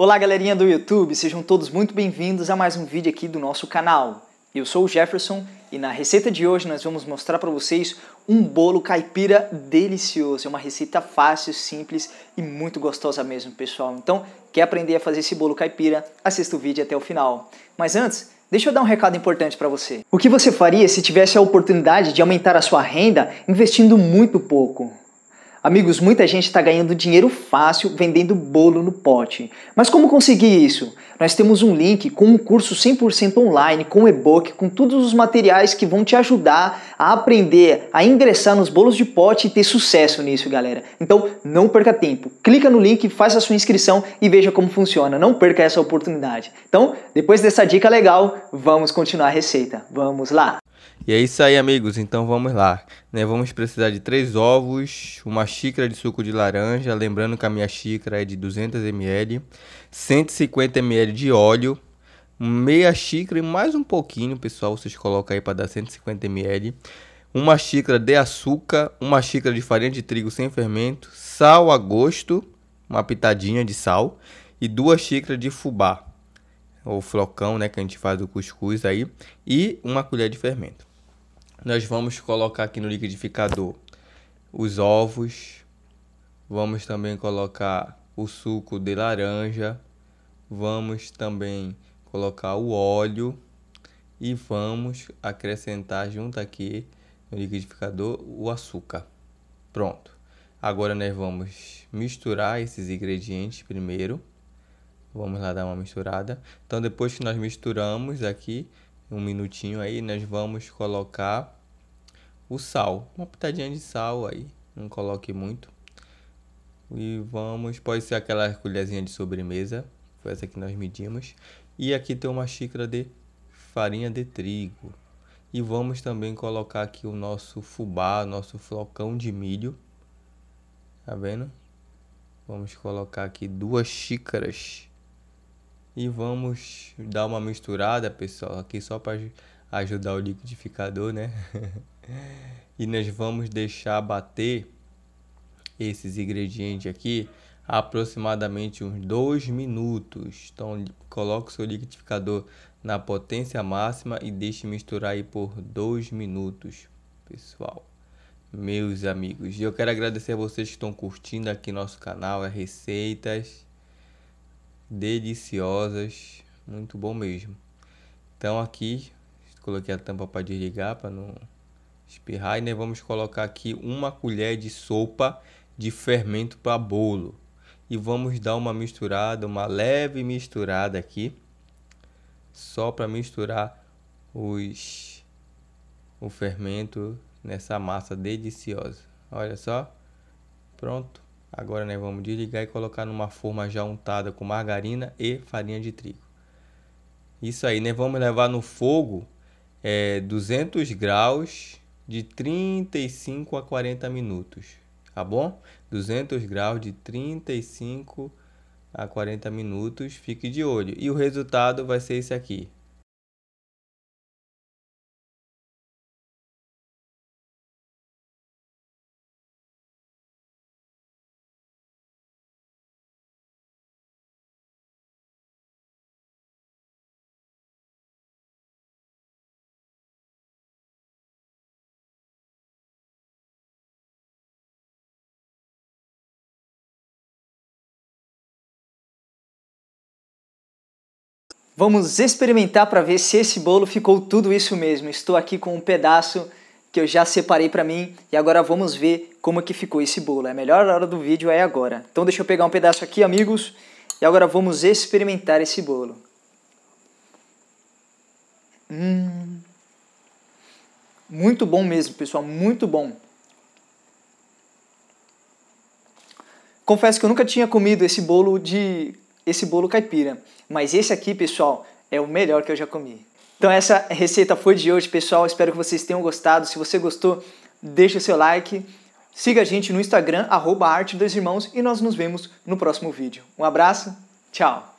Olá, galerinha do YouTube, sejam todos muito bem-vindos a mais um vídeo aqui do nosso canal. Eu sou o Jefferson e na receita de hoje nós vamos mostrar para vocês um bolo caipira delicioso. É uma receita fácil, simples e muito gostosa mesmo, pessoal. Então, quer aprender a fazer esse bolo caipira? Assista o vídeo até o final. Mas antes, Deixa eu dar um recado importante para você. O que você faria se tivesse a oportunidade de aumentar a sua renda investindo muito pouco? Amigos, muita gente está ganhando dinheiro fácil vendendo bolo no pote. Mas como conseguir isso? Nós temos um link com um curso 100% online, com um e-book, com todos os materiais que vão te ajudar a aprender a ingressar nos bolos de pote e ter sucesso nisso, galera. Então não perca tempo. Clica no link, faz a sua inscrição e veja como funciona. Não perca essa oportunidade. Então, depois dessa dica legal, vamos continuar a receita. Vamos lá! E é isso aí, amigos. Então vamos lá. Né? Vamos precisar de três ovos, uma xícara de suco de laranja, lembrando que a minha xícara é de 200 ml, 150 ml de óleo, meia xícara e mais um pouquinho, pessoal, vocês colocam aí para dar 150 ml, uma xícara de açúcar, uma xícara de farinha de trigo sem fermento, sal a gosto, uma pitadinha de sal e duas xícaras de fubá ou flocão, né, que a gente faz do cuscuz aí, e uma colher de fermento. Nós vamos colocar aqui no liquidificador os ovos, vamos também colocar o suco de laranja, vamos também colocar o óleo e vamos acrescentar junto aqui no liquidificador o açúcar. Pronto. Agora nós vamos misturar esses ingredientes primeiro Vamos lá dar uma misturada. Então, depois que nós misturamos aqui, um minutinho aí, nós vamos colocar o sal. Uma pitadinha de sal aí, não coloque muito. E vamos, pode ser aquela colherzinha de sobremesa, foi essa que nós medimos. E aqui tem uma xícara de farinha de trigo. E vamos também colocar aqui o nosso fubá, nosso flocão de milho. Tá vendo? Vamos colocar aqui duas xícaras e vamos dar uma misturada, pessoal, aqui só para ajudar o liquidificador, né? e nós vamos deixar bater esses ingredientes aqui aproximadamente uns 2 minutos. Então coloque o seu liquidificador na potência máxima e deixe misturar aí por 2 minutos, pessoal. Meus amigos, eu quero agradecer a vocês que estão curtindo aqui nosso canal, as é receitas deliciosas, muito bom mesmo. Então aqui, coloquei a tampa para desligar, para não espirrar, e nós né, vamos colocar aqui uma colher de sopa de fermento para bolo. E vamos dar uma misturada, uma leve misturada aqui, só para misturar os o fermento nessa massa deliciosa. Olha só, pronto. Agora nós vamos desligar e colocar numa forma já untada com margarina e farinha de trigo. Isso aí, né? Vamos levar no fogo é, 200 graus de 35 a 40 minutos, tá bom? 200 graus de 35 a 40 minutos, fique de olho. E o resultado vai ser esse aqui, Vamos experimentar para ver se esse bolo ficou tudo isso mesmo. Estou aqui com um pedaço que eu já separei para mim e agora vamos ver como que ficou esse bolo. É a melhor hora do vídeo é agora. Então deixa eu pegar um pedaço aqui, amigos, e agora vamos experimentar esse bolo. Hum. Muito bom mesmo, pessoal, muito bom. Confesso que eu nunca tinha comido esse bolo de esse bolo caipira. Mas esse aqui, pessoal, é o melhor que eu já comi. Então essa receita foi de hoje, pessoal. Espero que vocês tenham gostado. Se você gostou, deixa o seu like. Siga a gente no Instagram, arroba arte dos irmãos, e nós nos vemos no próximo vídeo. Um abraço, tchau!